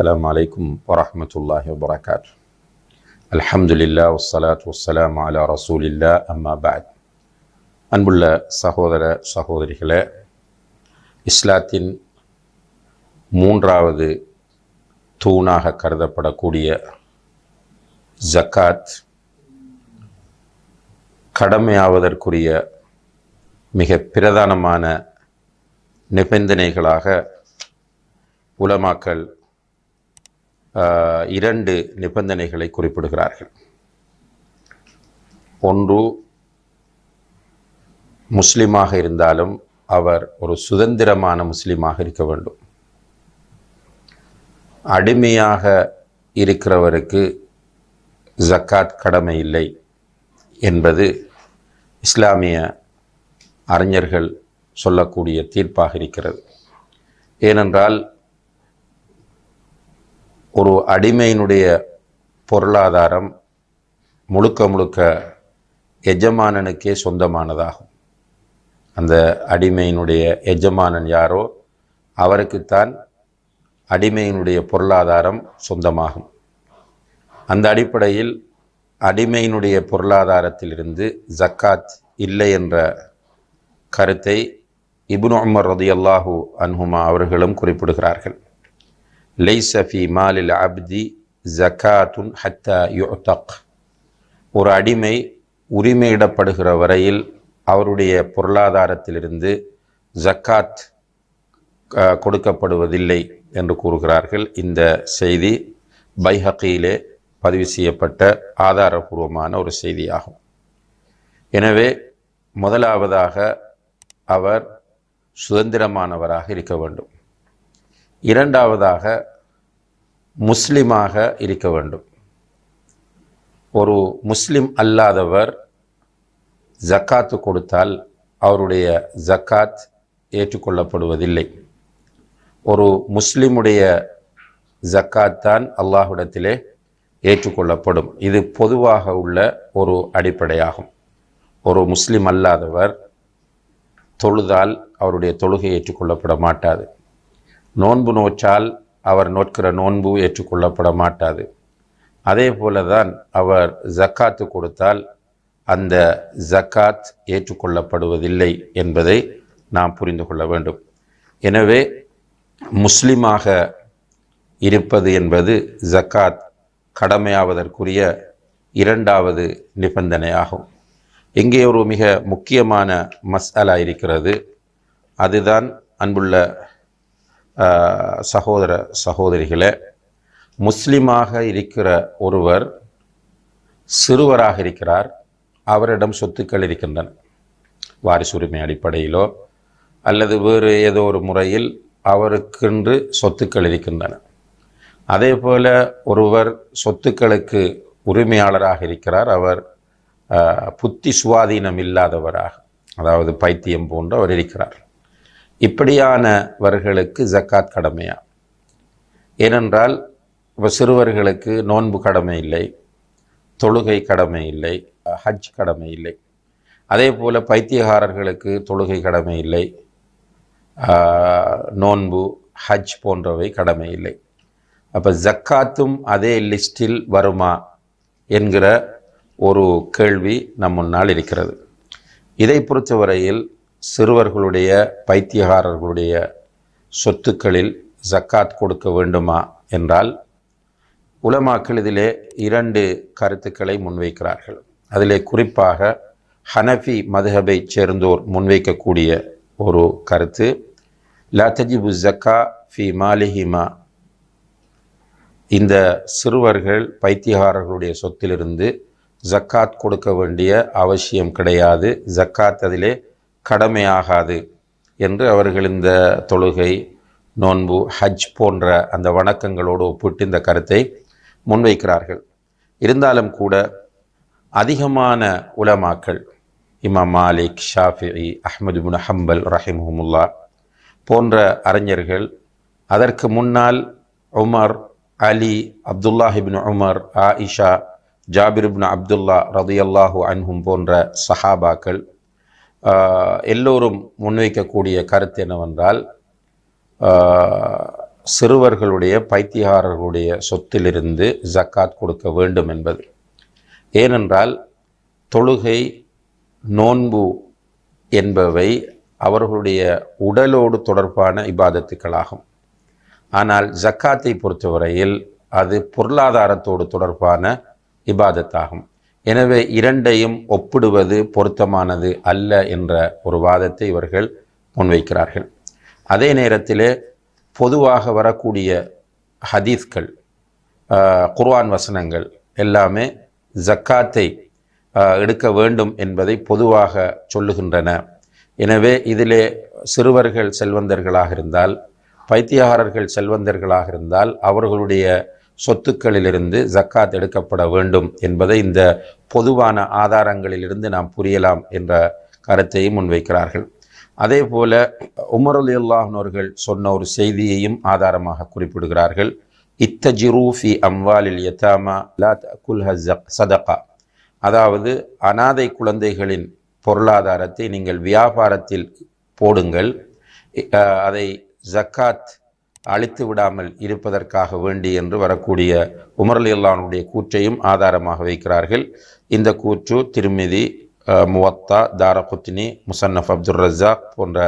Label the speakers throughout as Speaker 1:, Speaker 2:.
Speaker 1: السلام عليكم ورحمة الله وبركاته الحمد لله والصلاة والسلام على رسول الله أما بعد அன்புள்ள சகோதர சகோதரிகளே இஸ்லாத்தின் மூன்றாவது தூணாக கருதப்படக்கூடிய ஜக்காத் கடமையாவதற்குரிய மிக பிரதானமான நிபந்தனைகளாக உலமாக்கல் இரண்டு நிபந்தனைகளை குறிப்பிடுகிறார்கள் ஒன்று முஸ்லீமாக இருந்தாலும் அவர் ஒரு சுதந்திரமான முஸ்லீமாக இருக்க வேண்டும் அடிமையாக இருக்கிறவருக்கு ஜக்காத் கடமை இல்லை என்பது இஸ்லாமிய அறிஞர்கள் சொல்லக்கூடிய தீர்ப்பாக இருக்கிறது ஏனென்றால் ஒரு அடிமையினுடைய பொருளாதாரம் முழுக்க முழுக்க எஜமானனுக்கே சொந்தமானதாகும் அந்த அடிமையினுடைய எஜமானன் யாரோ அவருக்குத்தான் அடிமையினுடைய பொருளாதாரம் சொந்தமாகும் அந்த அடிப்படையில் அடிமையினுடைய பொருளாதாரத்திலிருந்து ஜக்காத் இல்லை என்ற கருத்தை இபுன் உமர் ரதியல்லாஹூ அன்ஹுமா அவர்களும் குறிப்பிடுகிறார்கள் லைசஃபி மாலில் அப்தி ஜக்காத்துன் ஹத்தா யுத்தக் ஒரு அடிமை உரிமையிடப்படுகிற வரையில் அவருடைய பொருளாதாரத்திலிருந்து ஜக்காத் கொடுக்கப்படுவதில்லை என்று கூறுகிறார்கள் இந்த செய்தி பைஹக்கியிலே பதிவு செய்யப்பட்ட ஆதாரபூர்வமான ஒரு செய்தியாகும் எனவே முதலாவதாக அவர் சுதந்திரமானவராக இருக்க வேண்டும் இரண்டாவதாக முஸ்லீமாக இருக்க வேண்டும் ஒரு முஸ்லீம் அல்லாதவர் ஜக்காத்து கொடுத்தால் அவருடைய ஜக்காத் ஏற்றுக்கொள்ளப்படுவதில்லை ஒரு முஸ்லீமுடைய ஜக்காத் தான் அல்லாஹுடத்திலே ஏற்றுக்கொள்ளப்படும் இது பொதுவாக உள்ள ஒரு அடிப்படையாகும் ஒரு முஸ்லீம் அல்லாதவர் தொழுதால் அவருடைய தொழுகை ஏற்றுக்கொள்ளப்பட மாட்டாது நோன்பு நோற்றால் அவர் நோட்கிற நோன்பு ஏற்றுக்கொள்ளப்பட மாட்டாது அதே போல தான் அவர் ஜக்காத்து கொடுத்தால் அந்த ஜக்காத் ஏற்றுக்கொள்ளப்படுவதில்லை என்பதை நாம் புரிந்து கொள்ள வேண்டும் எனவே முஸ்லீமாக இருப்பது என்பது ஜக்காத் கடமையாவதற்குரிய இரண்டாவது நிபந்தனையாகும் இங்கே ஒரு மிக முக்கியமான மஸ்அலா இருக்கிறது அதுதான் அன்புள்ள சகோதர சகோதரிகளே முஸ்லீமாக இருக்கிற ஒருவர் சிறுவராக இருக்கிறார் அவரிடம் சொத்துக்கள் இருக்கின்றன வாரிசு உரிமை அடிப்படையிலோ அல்லது வேறு ஏதோ ஒரு முறையில் அவருக்கென்று சொத்துக்கள் இருக்கின்றன அதே போல் ஒருவர் சொத்துக்களுக்கு உரிமையாளராக இருக்கிறார் அவர் புத்தி சுவாதீனம் இல்லாதவராக அதாவது பைத்தியம் போன்று அவர் இருக்கிறார் இப்படியானவர்களுக்கு ஜக்காத் கடமையா ஏனென்றால் இப்போ சிறுவர்களுக்கு நோன்பு கடமை இல்லை தொழுகை கடமை இல்லை ஹஜ் கடமை இல்லை அதே போல் பைத்தியகாரர்களுக்கு தொழுகை கடமை இல்லை நோன்பு ஹஜ் போன்றவை கடமை இல்லை அப்போ ஜக்காத்தும் அதே லிஸ்டில் வருமா என்கிற ஒரு கேள்வி நம் முன்னால் இருக்கிறது இதை பொறுத்தவரையில் சிறுவர்களுடைய பைத்தியகாரர்களுடைய சொத்துக்களில் ஜக்காத் கொடுக்க வேண்டுமா என்றால் உலமாக்கள் இதிலே இரண்டு கருத்துக்களை முன்வைக்கிறார்கள் அதிலே குறிப்பாக ஹனஃபி மதுஹபை சேர்ந்தோர் முன்வைக்கக்கூடிய ஒரு கருத்து லத்தஜிபு ஜக்கா ஃபி மாலிஹிமா இந்த சிறுவர்கள் பைத்தியகாரர்களுடைய சொத்திலிருந்து ஜக்காத் கொடுக்க வேண்டிய அவசியம் கிடையாது ஜக்காத் அதிலே கடமையாகாது என்று அவர்கள் இந்த தொழுகை நோன்பு ஹஜ் போன்ற அந்த வணக்கங்களோடு ஒப்பிட்டு இந்த கருத்தை முன்வைக்கிறார்கள் இருந்தாலும் கூட அதிகமான உலமாக்கள் இமாம் மாலிக் ஷாஃபி அஹமது முன் ஹம்பல் ரஹிமுல்லா போன்ற அறிஞர்கள் அதற்கு முன்னால் உமர் அலி அப்துல்லாஹிபின் உமர் ஆயிஷா ஜாபிர் இப்னு அப்துல்லா ரதியல்லாஹூ அன்ஹும் போன்ற சஹாபாக்கள் எல்லோரும் முன்வைக்கக்கூடிய கருத்து என்னவென்றால் சிறுவர்களுடைய பைத்தியகாரர்களுடைய சொத்திலிருந்து ஜக்காத் கொடுக்க வேண்டும் என்பது ஏனென்றால் தொழுகை நோன்பு என்பவை அவர்களுடைய உடலோடு தொடர்பான இபாதத்துக்களாகும் ஆனால் ஜக்காத்தை பொறுத்தவரையில் அது பொருளாதாரத்தோடு தொடர்பான இபாதத்தாகும் எனவே இரண்டையும் ஒப்பிடுவது பொருத்தமானது அல்ல என்ற ஒரு வாதத்தை இவர்கள் முன்வைக்கிறார்கள் அதே நேரத்திலே பொதுவாக வரக்கூடிய ஹதீஸ்கள் குர்ஆன் வசனங்கள் எல்லாமே ஜக்காத்தை எடுக்க வேண்டும் என்பதை பொதுவாக சொல்லுகின்றன எனவே இதிலே சிறுவர்கள் செல்வந்தர்களாக இருந்தால் பைத்தியகாரர்கள் செல்வந்தர்களாக இருந்தால் அவர்களுடைய சொத்துக்களிலிருந்து ஜக்காத் எடுக்கப்பட வேண்டும் என்பதை இந்த பொதுவான ஆதாரங்களிலிருந்து நாம் புரியலாம் என்ற கருத்தையும் முன்வைக்கிறார்கள் அதே போல உமர் அலி சொன்ன ஒரு செய்தியையும் ஆதாரமாக குறிப்பிடுகிறார்கள் இத்தஜிரூஃபி அம்வாலில் யதாமா லாத் குல் சதகா அதாவது அனாதை குழந்தைகளின் பொருளாதாரத்தை நீங்கள் வியாபாரத்தில் போடுங்கள் அதை ஜக்காத் அழித்து விடாமல் இருப்பதற்காக வேண்டி என்று வரக்கூடிய உமரலி அல்லானுடைய கூற்றையும் ஆதாரமாக வைக்கிறார்கள் இந்த கூற்று திருமிதி முவத்தா தாரகுத்தினி முசன்னஃப் அப்துல் ரஜாக் போன்ற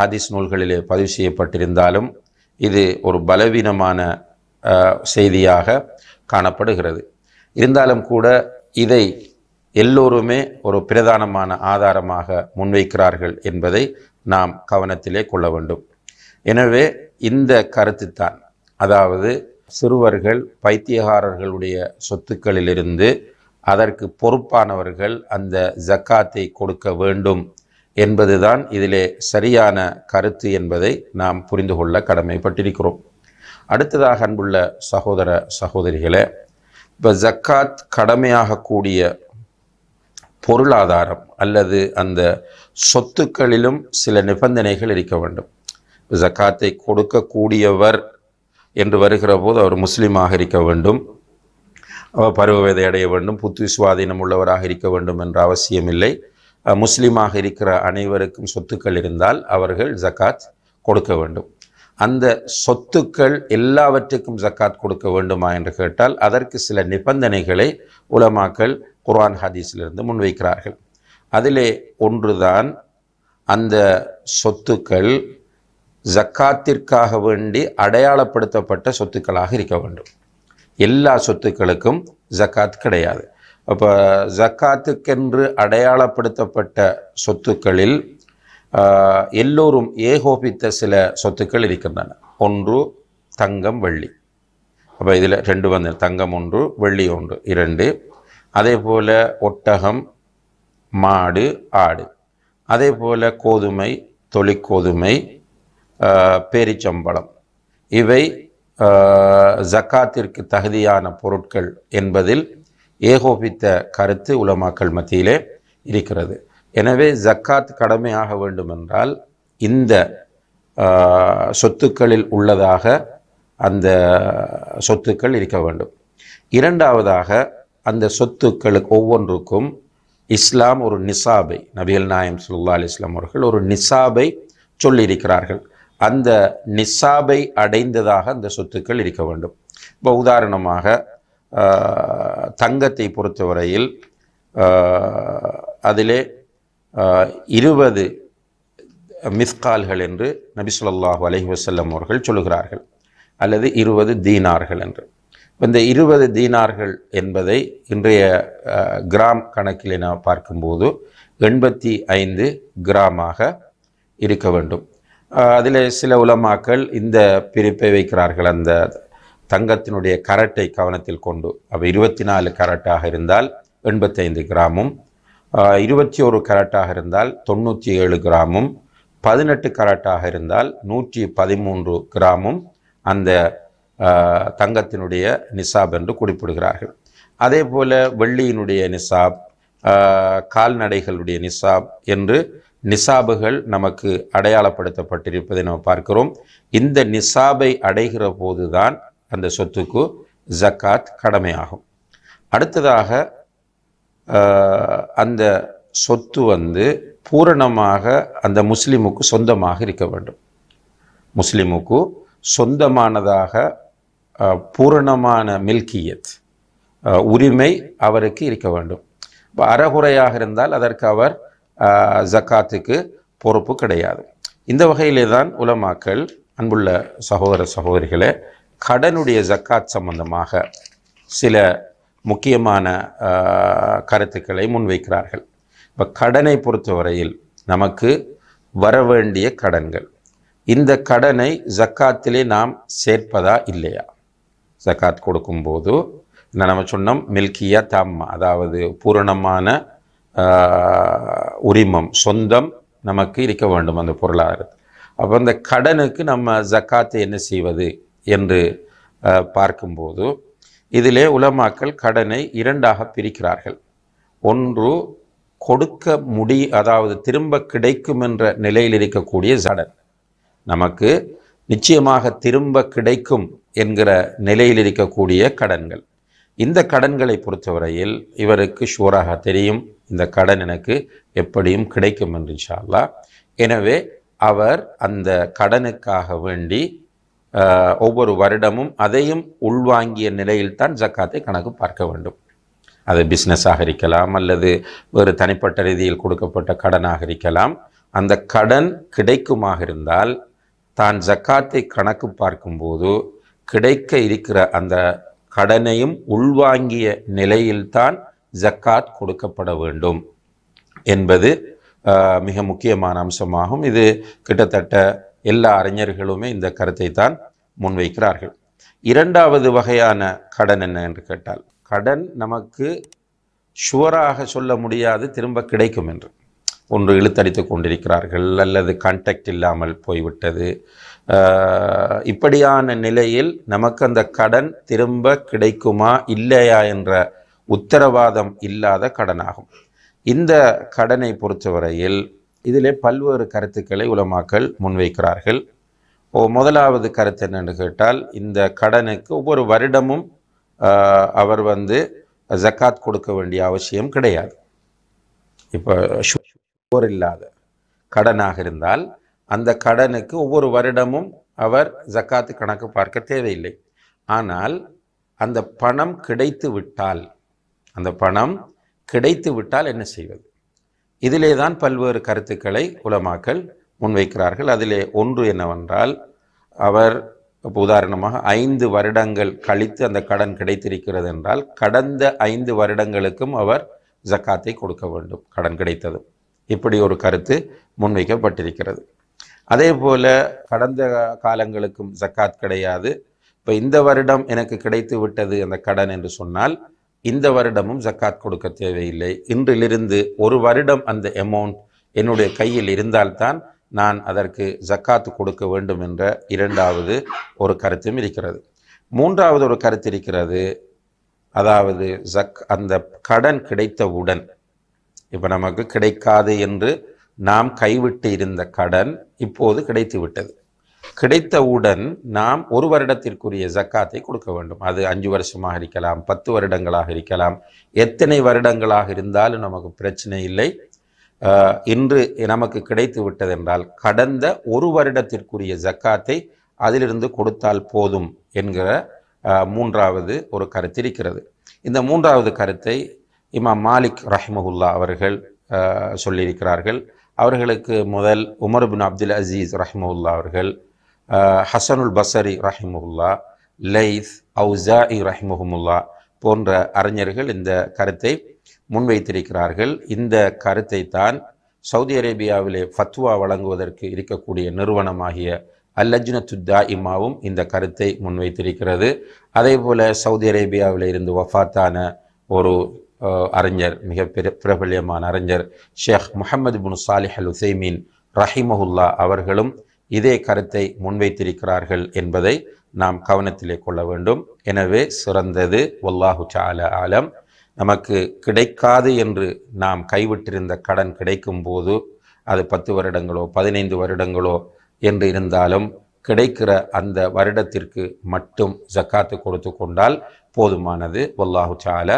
Speaker 1: ஹதீஸ் நூல்களிலே பதிவு செய்யப்பட்டிருந்தாலும் இது ஒரு பலவீனமான செய்தியாக காணப்படுகிறது இருந்தாலும் கூட இதை எல்லோருமே ஒரு பிரதானமான ஆதாரமாக முன்வைக்கிறார்கள் என்பதை நாம் கவனத்திலே கொள்ள வேண்டும் எனவே இந்த கருத்து தான் அதாவது சிறுவர்கள் பைத்தியகாரர்களுடைய சொத்துக்களிலிருந்து அதற்கு பொறுப்பானவர்கள் அந்த ஜக்காத்தை கொடுக்க வேண்டும் என்பதுதான் இதிலே சரியான கருத்து என்பதை நாம் புரிந்து கொள்ள கடமைப்பட்டிருக்கிறோம் அடுத்ததாக அன்புள்ள சகோதர சகோதரிகளே இப்போ ஜக்காத் கடமையாகக்கூடிய பொருளாதாரம் அல்லது அந்த சொத்துக்களிலும் சில நிபந்தனைகள் இருக்க வேண்டும் ஜக்காத்தை கொடுக்கக்கூடியவர் என்று வருகிற போது அவர் முஸ்லீமாக இருக்க வேண்டும் அவர் பருவவதை அடைய வேண்டும் புத்து சுவாதீனம் உள்ளவராக இருக்க வேண்டும் என்ற அவசியமில்லை முஸ்லீமாக இருக்கிற அனைவருக்கும் சொத்துக்கள் இருந்தால் அவர்கள் ஜக்காத் கொடுக்க வேண்டும் அந்த சொத்துக்கள் எல்லாவற்றுக்கும் ஜக்காத் கொடுக்க வேண்டுமா என்று கேட்டால் அதற்கு சில நிபந்தனைகளை உலமாக்கள் குர்ஆன் ஹதீஸிலிருந்து முன்வைக்கிறார்கள் அதிலே ஒன்றுதான் அந்த சொத்துக்கள் ஜக்காத்திற்காக வேண்டி அடையாளப்படுத்தப்பட்ட சொத்துக்களாக இருக்க வேண்டும் எல்லா சொத்துக்களுக்கும் ஜக்காத் கிடையாது அப்போ ஜக்காத்துக்கென்று அடையாளப்படுத்தப்பட்ட சொத்துக்களில் எல்லோரும் ஏகோபித்த சில சொத்துக்கள் இருக்கின்றன ஒன்று தங்கம் வெள்ளி அப்போ இதில் ரெண்டு வந்து தங்கம் ஒன்று வெள்ளி ஒன்று இரண்டு அதே போல் ஒட்டகம் மாடு ஆடு அதே போல் கோதுமை தொழிற்கோதுமை பேரிச்சம்பளம் இவை ஜக்காத்திற்கு தகுதியான பொருட்கள் என்பதில் ஏகோபித்த கருத்து உலமாக்கல் மத்தியிலே இருக்கிறது எனவே ஜக்காத் கடமையாக வேண்டுமென்றால் இந்த சொத்துக்களில் உள்ளதாக அந்த சொத்துக்கள் இருக்க வேண்டும் இரண்டாவதாக அந்த சொத்துக்களுக்கு ஒவ்வொன்றுக்கும் இஸ்லாம் ஒரு நிசாபை நபிகள் நாயம் சுல்லா அலி இஸ்லாம் அவர்கள் ஒரு நிசாபை சொல்லியிருக்கிறார்கள் அந்த நிசாபை அடைந்ததாக அந்த சொத்துக்கள் இருக்க வேண்டும் இப்போ உதாரணமாக தங்கத்தை பொறுத்தவரையில் அதிலே இருபது மிஸ்கால்கள் என்று நபிசுல்லாஹு அலஹி வசல்லம் அவர்கள் சொல்லுகிறார்கள் அல்லது இருபது தீனார்கள் என்று இந்த இருபது தீனார்கள் என்பதை இன்றைய கிராம் கணக்கில் நாம் பார்க்கும்போது எண்பத்தி ஐந்து கிராமாக இருக்க வேண்டும் அதில் சில உலமாக்கள் இந்த பிரிப்பை வைக்கிறார்கள் அந்த தங்கத்தினுடைய கரட்டை கவனத்தில் கொண்டு அப்போ இருபத்தி நாலு கரட்டாக இருந்தால் எண்பத்தைந்து கிராமும் இருபத்தி ஒரு கரட்டாக இருந்தால் தொண்ணூற்றி ஏழு கிராமும் பதினெட்டு கரட்டாக இருந்தால் நூற்றி பதிமூன்று கிராமும் அந்த தங்கத்தினுடைய நிசாப் என்று குறிப்பிடுகிறார்கள் அதே போல் வெள்ளியினுடைய நிசாப் கால்நடைகளுடைய நிசாப் என்று நிசாபுகள் நமக்கு அடையாளப்படுத்தப்பட்டிருப்பதை நம்ம பார்க்கிறோம் இந்த நிசாபை அடைகிற போது தான் அந்த சொத்துக்கு ஜக்காத் கடமையாகும் அடுத்ததாக அந்த சொத்து வந்து பூரணமாக அந்த முஸ்லீமுக்கு சொந்தமாக இருக்க வேண்டும் முஸ்லீமுக்கு சொந்தமானதாக பூரணமான மில்கியத் உரிமை அவருக்கு இருக்க வேண்டும் இப்போ அறகுறையாக இருந்தால் அதற்கு அவர் ஜக்காத்துக்கு பொறுப்பு கிடையாது இந்த வகையிலே தான் உலமாக்கள் அன்புள்ள சகோதர சகோதரிகளை கடனுடைய ஜக்காத் சம்பந்தமாக சில முக்கியமான கருத்துக்களை முன்வைக்கிறார்கள் இப்போ கடனை பொறுத்தவரையில் நமக்கு வரவேண்டிய கடன்கள் இந்த கடனை ஜக்காத்திலே நாம் சேர்ப்பதா இல்லையா ஜக்காத் கொடுக்கும்போது நம்ம சொன்னோம் மில்கியா தாம்மா அதாவது பூரணமான உரிமம் சொந்தம் நமக்கு இருக்க வேண்டும் அந்த பொருளாதாரத்தில் அப்போ அந்த கடனுக்கு நம்ம ஜக்காத்தை என்ன செய்வது என்று பார்க்கும்போது இதிலே உலமாக்கல் கடனை இரண்டாக பிரிக்கிறார்கள் ஒன்று கொடுக்க முடி அதாவது திரும்ப கிடைக்கும் என்ற நிலையில் இருக்கக்கூடிய சடன் நமக்கு நிச்சயமாக திரும்ப கிடைக்கும் என்கிற நிலையில் இருக்கக்கூடிய கடன்கள் இந்த கடன்களை பொறுத்தவரையில் இவருக்கு ஷூராக தெரியும் இந்த கடன் எனக்கு எப்படியும் கிடைக்கும் என்று இன்ஷால்லா எனவே அவர் அந்த கடனுக்காக வேண்டி ஒவ்வொரு வருடமும் அதையும் உள்வாங்கிய நிலையில்தான் ஜக்காத்தை கணக்கு பார்க்க வேண்டும் அது பிஸ்னஸாக இருக்கலாம் அல்லது வேறு தனிப்பட்ட ரீதியில் கொடுக்கப்பட்ட கடனாக இருக்கலாம் அந்த கடன் கிடைக்குமாக இருந்தால் தான் ஜக்காத்தை கணக்கு பார்க்கும்போது கிடைக்க இருக்கிற அந்த கடனையும் உள்வாங்கிய நிலையில்தான் ஜக்காத் கொடுக்கப்பட வேண்டும் என்பது மிக முக்கியமான அம்சமாகும் இது கிட்டத்தட்ட எல்லா அறிஞர்களுமே இந்த கருத்தை தான் முன்வைக்கிறார்கள் இரண்டாவது வகையான கடன் என்ன என்று கேட்டால் கடன் நமக்கு ஷுவராக சொல்ல முடியாது திரும்ப கிடைக்கும் என்று ஒன்று இழுத்தடித்து கொண்டிருக்கிறார்கள் அல்லது கான்டாக்ட் இல்லாமல் போய்விட்டது இப்படியான நிலையில் நமக்கு அந்த கடன் திரும்ப கிடைக்குமா இல்லையா என்ற உத்தரவாதம் இல்லாத கடனாகும் இந்த கடனை பொறுத்தவரையில் இதிலே பல்வேறு கருத்துக்களை உலமாக்கள் முன்வைக்கிறார்கள் ஓ முதலாவது கருத்து என்னென்னு கேட்டால் இந்த கடனுக்கு ஒவ்வொரு வருடமும் அவர் வந்து ஜக்காத் கொடுக்க வேண்டிய அவசியம் கிடையாது இப்போ போர் இல்லாத கடனாக இருந்தால் அந்த கடனுக்கு ஒவ்வொரு வருடமும் அவர் ஜக்காத்து கணக்கு பார்க்க தேவையில்லை ஆனால் அந்த பணம் கிடைத்து விட்டால் அந்த பணம் கிடைத்து விட்டால் என்ன செய்வது இதிலே தான் பல்வேறு கருத்துக்களை உலமாக்கள் முன்வைக்கிறார்கள் அதிலே ஒன்று என்னவென்றால் அவர் இப்போ உதாரணமாக ஐந்து வருடங்கள் கழித்து அந்த கடன் கிடைத்திருக்கிறது என்றால் கடந்த ஐந்து வருடங்களுக்கும் அவர் ஜக்காத்தை கொடுக்க வேண்டும் கடன் கிடைத்ததும் இப்படி ஒரு கருத்து முன்வைக்கப்பட்டிருக்கிறது அதே போல் கடந்த காலங்களுக்கும் ஜக்காத் கிடையாது இப்போ இந்த வருடம் எனக்கு கிடைத்து விட்டது அந்த கடன் என்று சொன்னால் இந்த வருடமும் ஜக்காத் கொடுக்க தேவையில்லை இன்றிலிருந்து ஒரு வருடம் அந்த அமௌண்ட் என்னுடைய கையில் இருந்தால்தான் நான் அதற்கு ஜக்காத் கொடுக்க வேண்டும் என்ற இரண்டாவது ஒரு கருத்தும் இருக்கிறது மூன்றாவது ஒரு கருத்து இருக்கிறது அதாவது ஜக் அந்த கடன் கிடைத்தவுடன் இப்போ நமக்கு கிடைக்காது என்று நாம் கைவிட்டு இருந்த கடன் இப்போது கிடைத்து விட்டது கிடைத்தவுடன் நாம் ஒரு வருடத்திற்குரிய ஜக்காத்தை கொடுக்க வேண்டும் அது அஞ்சு வருஷமாக இருக்கலாம் பத்து வருடங்களாக இருக்கலாம் எத்தனை வருடங்களாக இருந்தாலும் நமக்கு பிரச்சனை இல்லை இன்று நமக்கு கிடைத்து விட்டதென்றால் கடந்த ஒரு வருடத்திற்குரிய ஜக்காத்தை அதிலிருந்து கொடுத்தால் போதும் என்கிற மூன்றாவது ஒரு கருத்து இருக்கிறது இந்த மூன்றாவது கருத்தை இமாம் மாலிக் ரஹ்மகுல்லா அவர்கள் சொல்லியிருக்கிறார்கள் அவர்களுக்கு முதல் உமர் பின் அப்துல் அசீஸ் ரஹ்மவுல்லா அவர்கள் ஹசனுல் பசரி ரஹிமுல்லா லைஃப் அவுசா இ ரஹிமுஹமுல்லா போன்ற அறிஞர்கள் இந்த கருத்தை முன்வைத்திருக்கிறார்கள் இந்த கருத்தை தான் சவுதி அரேபியாவிலே ஃபத்வா வழங்குவதற்கு இருக்கக்கூடிய நிறுவனமாகிய அல்லஜ்னத்துத்தா இமாவும் இந்த கருத்தை முன்வைத்திருக்கிறது அதே போல் சவுதி அரேபியாவில் இருந்து வஃபாத்தான ஒரு அறிஞர் மிக பிரபல்யமான அறிஞர் ஷேக் முஹம்மது பின் சாலிஹ் அல் உசைமீன் ரஹிமஹுல்லா அவர்களும் இதே கருத்தை முன்வைத்திருக்கிறார்கள் என்பதை நாம் கவனத்திலே கொள்ள வேண்டும் எனவே சிறந்தது ஒல்லாஹு சால ஆலம் நமக்கு கிடைக்காது என்று நாம் கைவிட்டிருந்த கடன் கிடைக்கும் போது அது பத்து வருடங்களோ பதினைந்து வருடங்களோ என்று இருந்தாலும் கிடைக்கிற அந்த வருடத்திற்கு மட்டும் ஜக்காத்து கொடுத்து கொண்டால் போதுமானது ஒல்லாஹு சால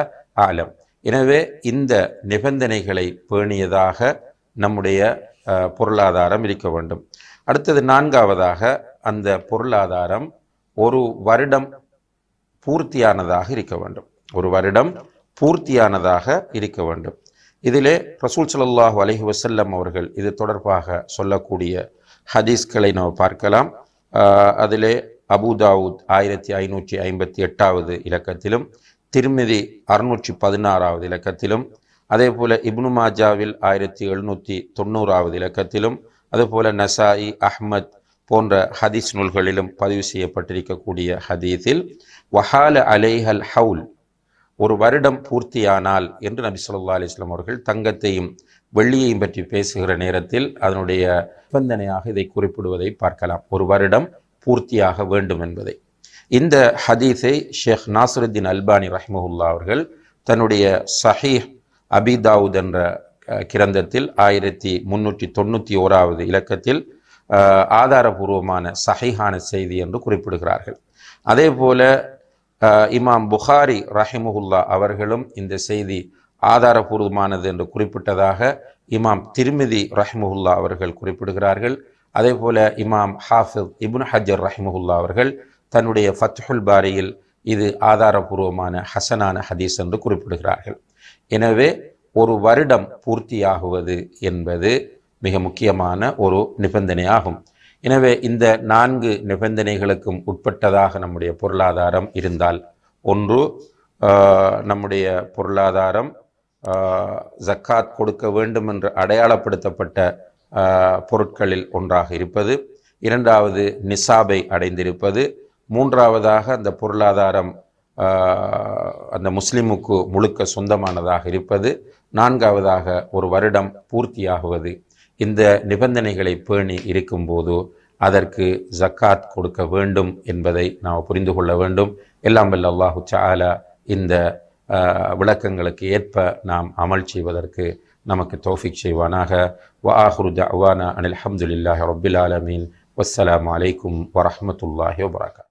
Speaker 1: ஆலம் எனவே இந்த நிபந்தனைகளை பேணியதாக நம்முடைய பொருளாதாரம் இருக்க வேண்டும் அடுத்தது நான்காவதாக அந்த பொருளாதாரம் ஒரு வருடம் பூர்த்தியானதாக இருக்க வேண்டும் ஒரு வருடம் பூர்த்தியானதாக இருக்க வேண்டும் இதிலே ரசூல் சல்லாஹ் அலஹி வசல்லம் அவர்கள் இது தொடர்பாக சொல்லக்கூடிய ஹதீஸ்களை நாம் பார்க்கலாம் அதிலே அபுதாவுத் ஆயிரத்தி ஐநூற்றி ஐம்பத்தி எட்டாவது இலக்கத்திலும் திருமிதி அறுநூற்றி பதினாறாவது இலக்கத்திலும் அதே போல் இப்னு மாஜாவில் ஆயிரத்தி எழுநூற்றி தொண்ணூறாவது இலக்கத்திலும் போல் நசாயி அஹ்மத் போன்ற ஹதீஸ் நூல்களிலும் பதிவு செய்யப்பட்டிருக்கக்கூடிய ஹதீஸில் வஹால அலைஹல் ஹவுல் ஒரு வருடம் பூர்த்தியானால் என்று நபி சொல்லா அலிஸ்லாம் அவர்கள் தங்கத்தையும் வெள்ளியையும் பற்றி பேசுகிற நேரத்தில் அதனுடைய நிபந்தனையாக இதை குறிப்பிடுவதை பார்க்கலாம் ஒரு வருடம் பூர்த்தியாக வேண்டும் என்பதை இந்த ஹதீஸை ஷேக் நாசருத்தின் அல்பானி ரஹ்மஹுல்லா அவர்கள் தன்னுடைய சஹீஹ் அபிதாவுத் என்ற கிரந்தத்தில் ஆயிரத்தி முன்னூற்றி தொண்ணூற்றி ஓராவது இலக்கத்தில் ஆதாரபூர்வமான சஹீஹான செய்தி என்று குறிப்பிடுகிறார்கள் அதே போல இமாம் புகாரி ரஹிமுகுல்லா அவர்களும் இந்த செய்தி ஆதாரபூர்வமானது என்று குறிப்பிட்டதாக இமாம் திருமிதி ரஹிமுகுல்லா அவர்கள் குறிப்பிடுகிறார்கள் அதே போல இமாம் ஹாஃபித் இபுன் ஹஜர் ரஹிமுகுல்லா அவர்கள் தன்னுடைய ஃபத்ஹுல் பாரியில் இது ஆதாரபூர்வமான ஹசனான ஹதீஸ் என்று குறிப்பிடுகிறார்கள் எனவே ஒரு வருடம் பூர்த்தியாகுவது என்பது மிக முக்கியமான ஒரு நிபந்தனையாகும் எனவே இந்த நான்கு நிபந்தனைகளுக்கும் உட்பட்டதாக நம்முடைய பொருளாதாரம் இருந்தால் ஒன்று நம்முடைய பொருளாதாரம் ஜக்காத் கொடுக்க வேண்டும் என்று அடையாளப்படுத்தப்பட்ட பொருட்களில் ஒன்றாக இருப்பது இரண்டாவது நிசாபை அடைந்திருப்பது மூன்றாவதாக அந்த பொருளாதாரம் அந்த முஸ்லீமுக்கு முழுக்க சொந்தமானதாக இருப்பது நான்காவதாக ஒரு வருடம் பூர்த்தியாகுவது இந்த நிபந்தனைகளை பேணி இருக்கும்போது அதற்கு ஜக்காத் கொடுக்க வேண்டும் என்பதை நாம் புரிந்து கொள்ள வேண்டும் எல்லாம் வல்ல அல்லாஹு சாலா இந்த விளக்கங்களுக்கு ஏற்ப நாம் அமல் செய்வதற்கு நமக்கு தோஃபிக் செய்வானாக வ ஆஹ்ரு அவானா அனில் அஹமதுல்லாஹ் ரபுல் ஆலமீன் வஸ்ஸலாம் அலைக்கும் வரமத்துல்லாஹி வபரகாத்